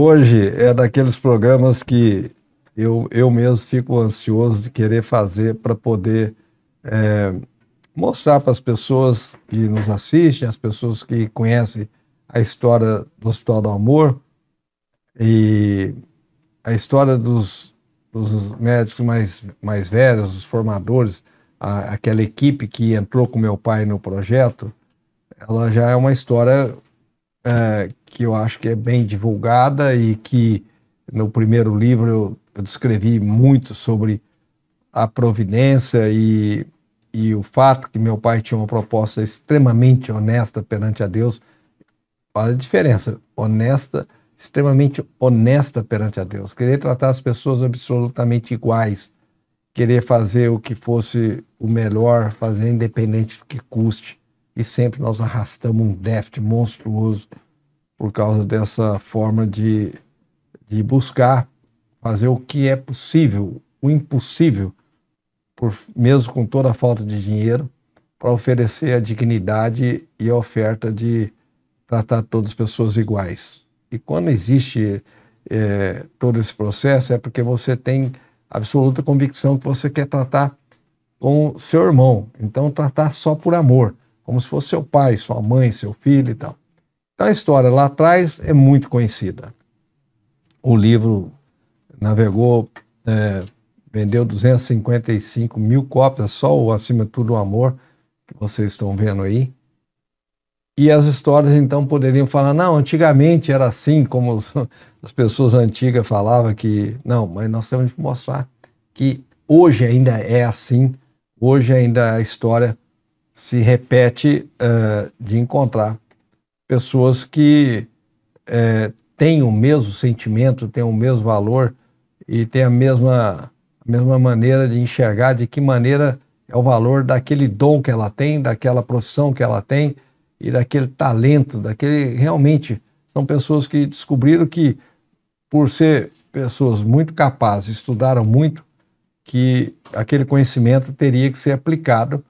hoje é daqueles programas que eu, eu mesmo fico ansioso de querer fazer para poder é, mostrar para as pessoas que nos assistem, as pessoas que conhecem a história do Hospital do Amor e a história dos, dos médicos mais, mais velhos, os formadores, a, aquela equipe que entrou com meu pai no projeto, ela já é uma história é, que eu acho que é bem divulgada e que no primeiro livro eu, eu descrevi muito sobre a providência e, e o fato que meu pai tinha uma proposta extremamente honesta perante a Deus. Olha a diferença, honesta, extremamente honesta perante a Deus. Querer tratar as pessoas absolutamente iguais, querer fazer o que fosse o melhor, fazer independente do que custe e sempre nós arrastamos um déficit monstruoso por causa dessa forma de, de buscar fazer o que é possível, o impossível, por, mesmo com toda a falta de dinheiro, para oferecer a dignidade e a oferta de tratar todas as pessoas iguais. E quando existe é, todo esse processo, é porque você tem absoluta convicção que você quer tratar com seu irmão. Então, tratar só por amor como se fosse seu pai, sua mãe, seu filho e tal. Então a história lá atrás é muito conhecida. O livro navegou, é, vendeu 255 mil cópias, só o Acima de Tudo o Amor, que vocês estão vendo aí. E as histórias então poderiam falar, não, antigamente era assim, como os, as pessoas antigas falavam que. Não, mas nós temos que mostrar que hoje ainda é assim, hoje ainda a história se repete uh, de encontrar pessoas que uh, têm o mesmo sentimento, têm o mesmo valor e têm a mesma, a mesma maneira de enxergar de que maneira é o valor daquele dom que ela tem, daquela profissão que ela tem e daquele talento, daquele realmente são pessoas que descobriram que por ser pessoas muito capazes, estudaram muito, que aquele conhecimento teria que ser aplicado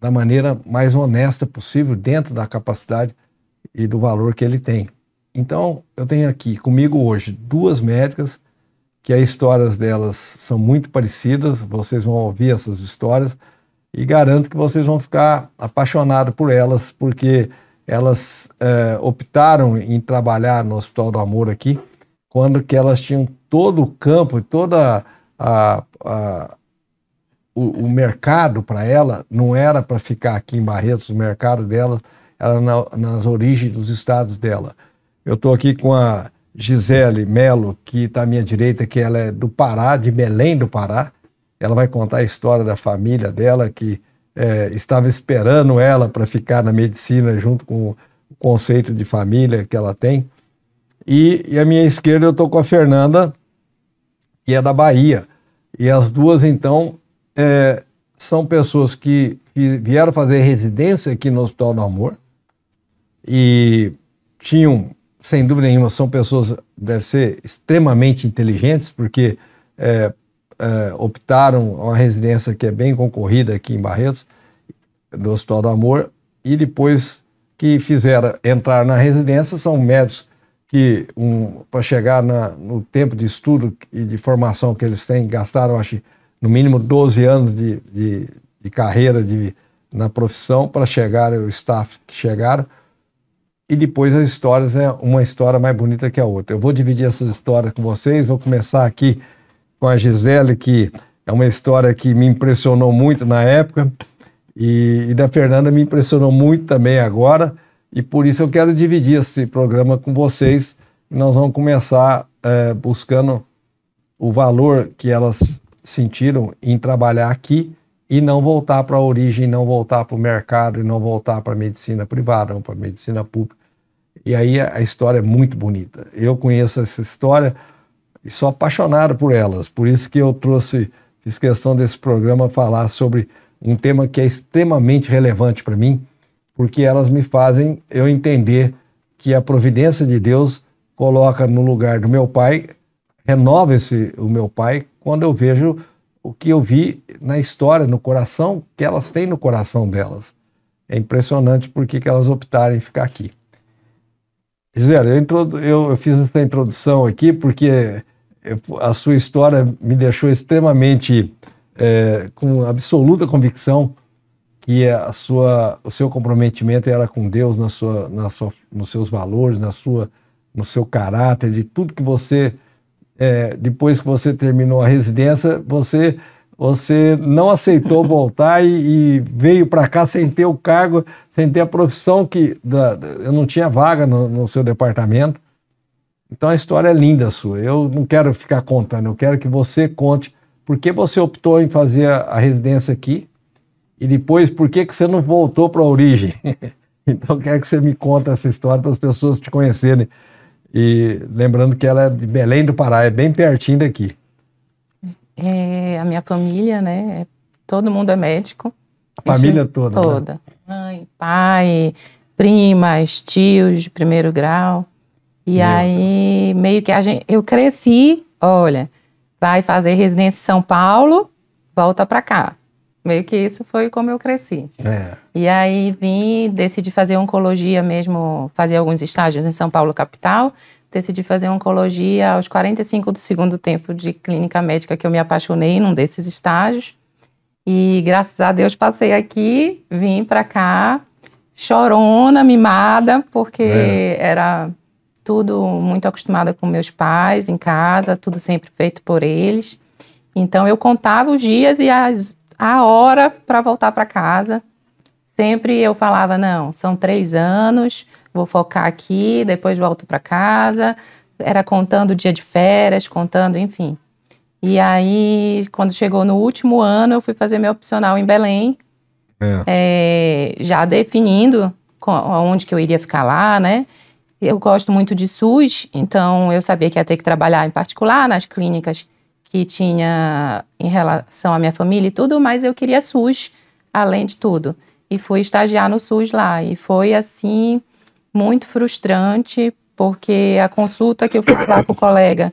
da maneira mais honesta possível, dentro da capacidade e do valor que ele tem. Então, eu tenho aqui comigo hoje duas médicas, que as histórias delas são muito parecidas, vocês vão ouvir essas histórias, e garanto que vocês vão ficar apaixonados por elas, porque elas é, optaram em trabalhar no Hospital do Amor aqui, quando que elas tinham todo o campo, toda a, a, o, o mercado para ela não era para ficar aqui em Barretos, o mercado dela era na, nas origens dos estados dela. Eu estou aqui com a Gisele Melo, que está à minha direita, que ela é do Pará, de Belém do Pará. Ela vai contar a história da família dela, que é, estava esperando ela para ficar na medicina junto com o conceito de família que ela tem. E, e à minha esquerda eu estou com a Fernanda, que é da Bahia. E as duas, então, é, são pessoas que vieram fazer residência aqui no Hospital do Amor e tinham, sem dúvida nenhuma, são pessoas, deve ser, extremamente inteligentes, porque é, é, optaram uma residência que é bem concorrida aqui em Barretos, do Hospital do Amor, e depois que fizeram entrar na residência são médicos que, um, para chegar na, no tempo de estudo e de formação que eles têm, gastaram, acho no mínimo 12 anos de, de, de carreira de, na profissão para chegar o staff que chegaram. E depois as histórias é uma história mais bonita que a outra. Eu vou dividir essas histórias com vocês. Vou começar aqui com a Gisele, que é uma história que me impressionou muito na época. E, e da Fernanda me impressionou muito também agora. E por isso eu quero dividir esse programa com vocês. Nós vamos começar é, buscando o valor que elas sentiram em trabalhar aqui e não voltar para a origem, não voltar para o mercado e não voltar para a medicina privada, não para a medicina pública. E aí a história é muito bonita. Eu conheço essa história e sou apaixonado por elas. Por isso que eu trouxe, fiz questão desse programa falar sobre um tema que é extremamente relevante para mim, porque elas me fazem eu entender que a providência de Deus coloca no lugar do meu pai renova esse, o meu pai quando eu vejo o que eu vi na história, no coração, que elas têm no coração delas. É impressionante porque que elas optarem ficar aqui. Gisele, eu, introdu... eu, fiz essa introdução aqui porque a sua história me deixou extremamente, é, com absoluta convicção que a sua, o seu comprometimento era com Deus, na sua, na sua, nos seus valores, na sua, no seu caráter, de tudo que você é, depois que você terminou a residência, você, você não aceitou voltar e, e veio para cá sem ter o cargo, sem ter a profissão que da, eu não tinha vaga no, no seu departamento. Então a história é linda sua. Eu não quero ficar contando, eu quero que você conte por que você optou em fazer a, a residência aqui e depois por que, que você não voltou para a origem. então quero que você me conte essa história para as pessoas te conhecerem e lembrando que ela é de Belém do Pará, é bem pertinho daqui. É, a minha família, né? É, todo mundo é médico. A família toda? Toda. Né? Mãe, pai, primas, tios de primeiro grau. E Meu aí, Deus. meio que a gente. Eu cresci, olha, vai fazer residência em São Paulo, volta para cá. Meio que isso foi como eu cresci. É. E aí vim, decidi fazer oncologia mesmo, fazer alguns estágios em São Paulo, capital. Decidi fazer oncologia aos 45 do segundo tempo de clínica médica, que eu me apaixonei num desses estágios. E graças a Deus passei aqui, vim para cá, chorona, mimada, porque é. era tudo muito acostumada com meus pais em casa, tudo sempre feito por eles. Então eu contava os dias e as a hora para voltar para casa. Sempre eu falava, não, são três anos, vou focar aqui, depois volto para casa. Era contando o dia de férias, contando, enfim. E aí, quando chegou no último ano, eu fui fazer meu opcional em Belém, é. É, já definindo onde que eu iria ficar lá, né? Eu gosto muito de SUS, então eu sabia que ia ter que trabalhar em particular nas clínicas que tinha em relação à minha família e tudo, mas eu queria SUS, além de tudo. E fui estagiar no SUS lá. E foi, assim, muito frustrante, porque a consulta que eu fui lá com o colega,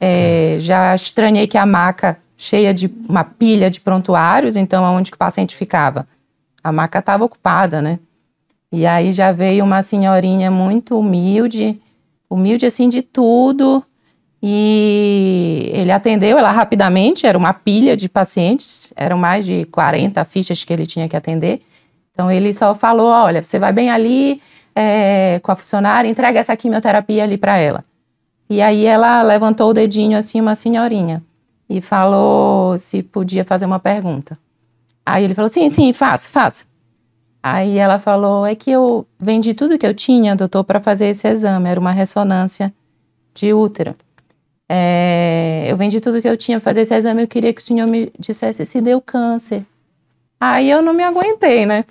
é, já estranhei que a maca cheia de uma pilha de prontuários, então aonde que o paciente ficava? A maca estava ocupada, né? E aí já veio uma senhorinha muito humilde, humilde assim de tudo, e ele atendeu ela rapidamente, era uma pilha de pacientes, eram mais de 40 fichas que ele tinha que atender. Então ele só falou: olha, você vai bem ali é, com a funcionária, entrega essa quimioterapia ali para ela. E aí ela levantou o dedinho assim, uma senhorinha, e falou se podia fazer uma pergunta. Aí ele falou: sim, sim, faça, faça. Aí ela falou: é que eu vendi tudo que eu tinha, doutor, para fazer esse exame. Era uma ressonância de útero. É, eu vendi tudo que eu tinha fazer esse exame. Eu queria que o senhor me dissesse se deu câncer. Aí eu não me aguentei, né?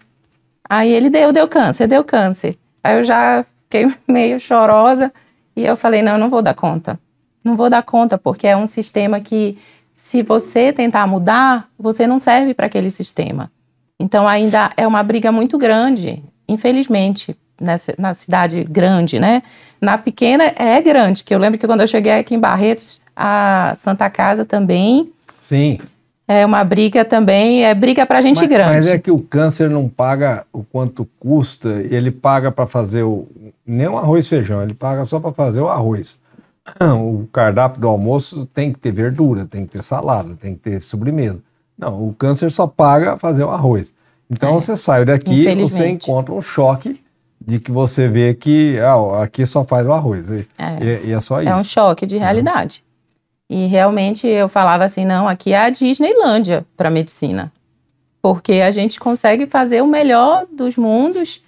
Aí ele deu, deu câncer, deu câncer. Aí eu já fiquei meio chorosa e eu falei: não, eu não vou dar conta. Não vou dar conta, porque é um sistema que, se você tentar mudar, você não serve para aquele sistema. Então ainda é uma briga muito grande, infelizmente, nessa, né, na cidade grande, né? Na pequena é grande, que eu lembro que quando eu cheguei aqui em Barretos, a Santa Casa também. Sim. É uma briga também, é briga para gente mas, grande. Mas é que o câncer não paga o quanto custa, ele paga para fazer o, nem o arroz e feijão, ele paga só para fazer o arroz. O cardápio do almoço tem que ter verdura, tem que ter salada, tem que ter sobremesa. Não, o câncer só paga fazer o arroz. Então é. você sai daqui, você encontra um choque de que você vê que ah, aqui só faz o arroz. E é, e, é só isso. É um choque de realidade. Uhum. E realmente eu falava assim: não, aqui é a Disneylândia para medicina. Porque a gente consegue fazer o melhor dos mundos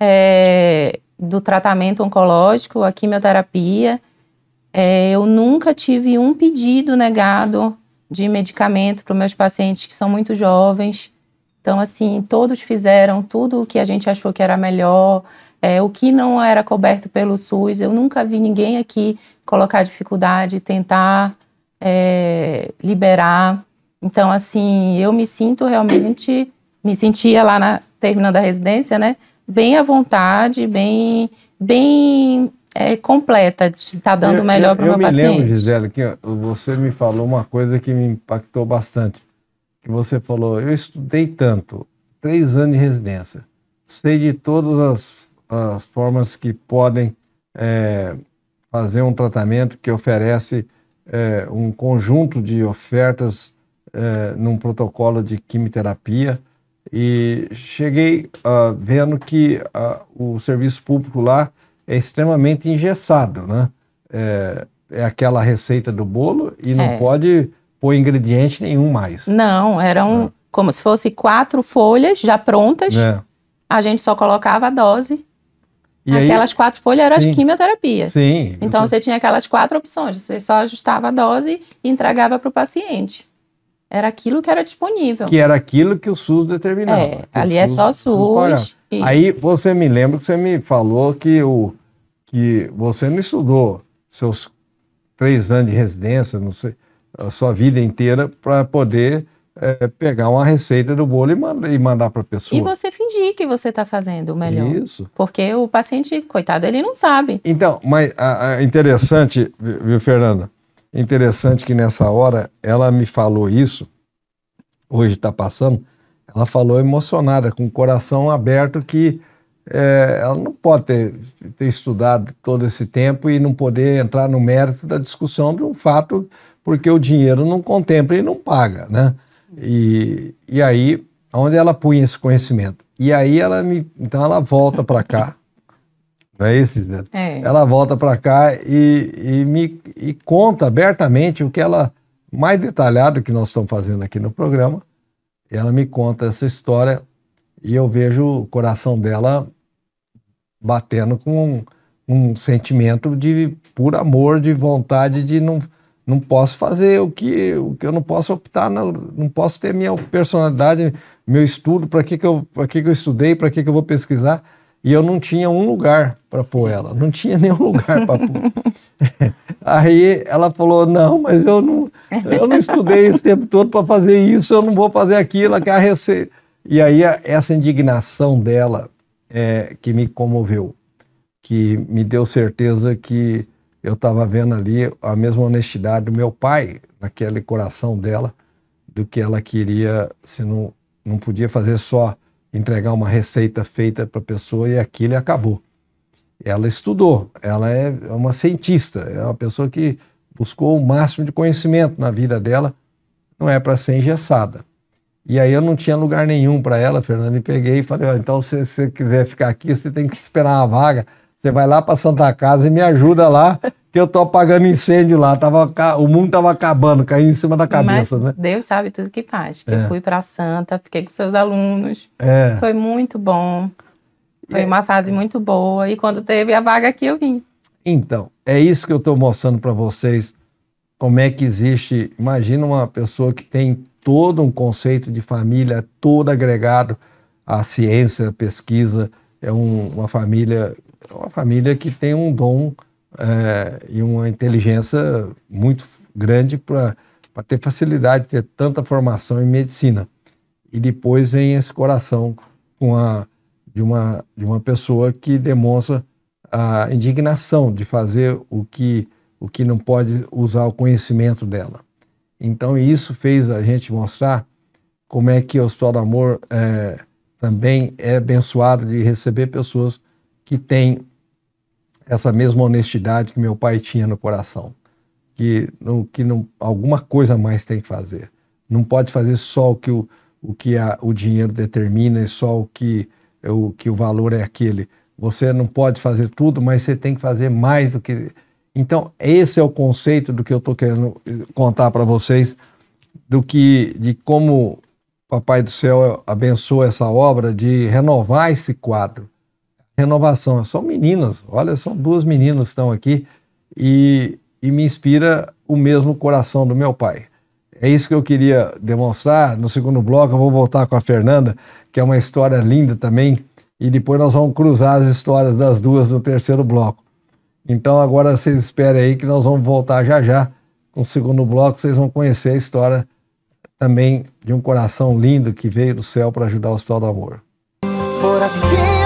é, do tratamento oncológico, a quimioterapia. É, eu nunca tive um pedido negado de medicamento para meus pacientes que são muito jovens. Então, assim, todos fizeram tudo o que a gente achou que era melhor. É, o que não era coberto pelo SUS, eu nunca vi ninguém aqui colocar dificuldade, tentar é, liberar. Então, assim, eu me sinto realmente, me sentia lá na, terminando a residência, né? Bem à vontade, bem, bem é, completa, está dando o melhor para o meu paciente. Eu me lembro, Gisele, que você me falou uma coisa que me impactou bastante. Que você falou, eu estudei tanto, três anos de residência, sei de todas as as formas que podem é, fazer um tratamento que oferece é, um conjunto de ofertas é, num protocolo de quimioterapia e cheguei uh, vendo que uh, o serviço público lá é extremamente engessado, né? É, é aquela receita do bolo e não é. pode pôr ingrediente nenhum mais. Não, eram é. como se fosse quatro folhas já prontas. É. A gente só colocava a dose e aquelas aí, quatro folhas eram sim, as quimioterapias. Sim. Então você... você tinha aquelas quatro opções. Você só ajustava a dose e entregava para o paciente. Era aquilo que era disponível. Que era aquilo que o SUS determinava. É, ali SUS, é só SUS. SUS e... Aí você me lembra que você me falou que, o, que você não estudou seus três anos de residência, não sei, a sua vida inteira, para poder é, pegar uma receita do bolo e, manda, e mandar para a pessoa. E você fingir que você está fazendo o melhor. Isso. Porque o paciente, coitado, ele não sabe. Então, mas a, a interessante, viu, Fernanda? Interessante que nessa hora ela me falou isso, hoje está passando, ela falou emocionada, com o coração aberto que é, ela não pode ter, ter, estudado todo esse tempo e não poder entrar no mérito da discussão de um fato porque o dinheiro não contempla e não paga, né? E, e aí, onde ela punha esse conhecimento? E aí ela me. Então ela volta para cá. Não é isso, né É. Ela volta para cá e, e me e conta abertamente o que ela. Mais detalhado que nós estamos fazendo aqui no programa. Ela me conta essa história e eu vejo o coração dela batendo com um, um sentimento de puro amor, de vontade de não não posso fazer o que, o que eu não posso optar, não, não posso ter minha personalidade, meu estudo, para que, que, eu, que, que eu estudei, para que, que eu vou pesquisar. E eu não tinha um lugar para pôr ela, não tinha nenhum lugar para pôr. Aí ela falou: Não, mas eu não, eu não estudei esse tempo todo para fazer isso, eu não vou fazer aquilo, a receita. E aí essa indignação dela é, que me comoveu, que me deu certeza que eu estava vendo ali a mesma honestidade do meu pai, naquele coração dela, do que ela queria, se não, não podia fazer só entregar uma receita feita para a pessoa e aquilo acabou. Ela estudou, ela é, é uma cientista, é uma pessoa que buscou o máximo de conhecimento na vida dela, não é para ser engessada. E aí eu não tinha lugar nenhum para ela, Fernando, e peguei e falei, oh, então se você quiser ficar aqui, você tem que esperar uma vaga. Você vai lá para Santa Casa e me ajuda lá, que eu tô apagando incêndio lá. Tava, o mundo tava acabando, caiu em cima da cabeça, Mas né? Deus sabe tudo que faz. É. Eu fui para Santa, fiquei com seus alunos. É. Foi muito bom. Foi é. uma fase muito boa. E quando teve a vaga aqui, eu vim. Então, é isso que eu estou mostrando para vocês. Como é que existe. Imagina uma pessoa que tem todo um conceito de família, todo agregado à ciência, à pesquisa. É um, uma família é uma família que tem um dom é, e uma inteligência muito grande para ter facilidade de ter tanta formação em medicina. E depois vem esse coração com a, de, uma, de uma pessoa que demonstra a indignação de fazer o que, o que não pode usar o conhecimento dela. Então, isso fez a gente mostrar como é que o Hospital do Amor é, também é abençoado de receber pessoas que tem essa mesma honestidade que meu pai tinha no coração, que, no, que não, alguma coisa mais tem que fazer. Não pode fazer só o que o, o, que a, o dinheiro determina e só o que, o que o valor é aquele. Você não pode fazer tudo, mas você tem que fazer mais do que. Então, esse é o conceito do que eu estou querendo contar para vocês, do que de como o Papai do Céu abençoa essa obra de renovar esse quadro renovação. São meninas, olha, são duas meninas que estão aqui e, e me inspira o mesmo coração do meu pai. É isso que eu queria demonstrar. No segundo bloco, eu vou voltar com a Fernanda, que é uma história linda também. E depois nós vamos cruzar as histórias das duas no terceiro bloco. Então agora vocês esperem aí que nós vamos voltar já já com o segundo bloco. Vocês vão conhecer a história também de um coração lindo que veio do céu para ajudar o Hospital do Amor. Por assim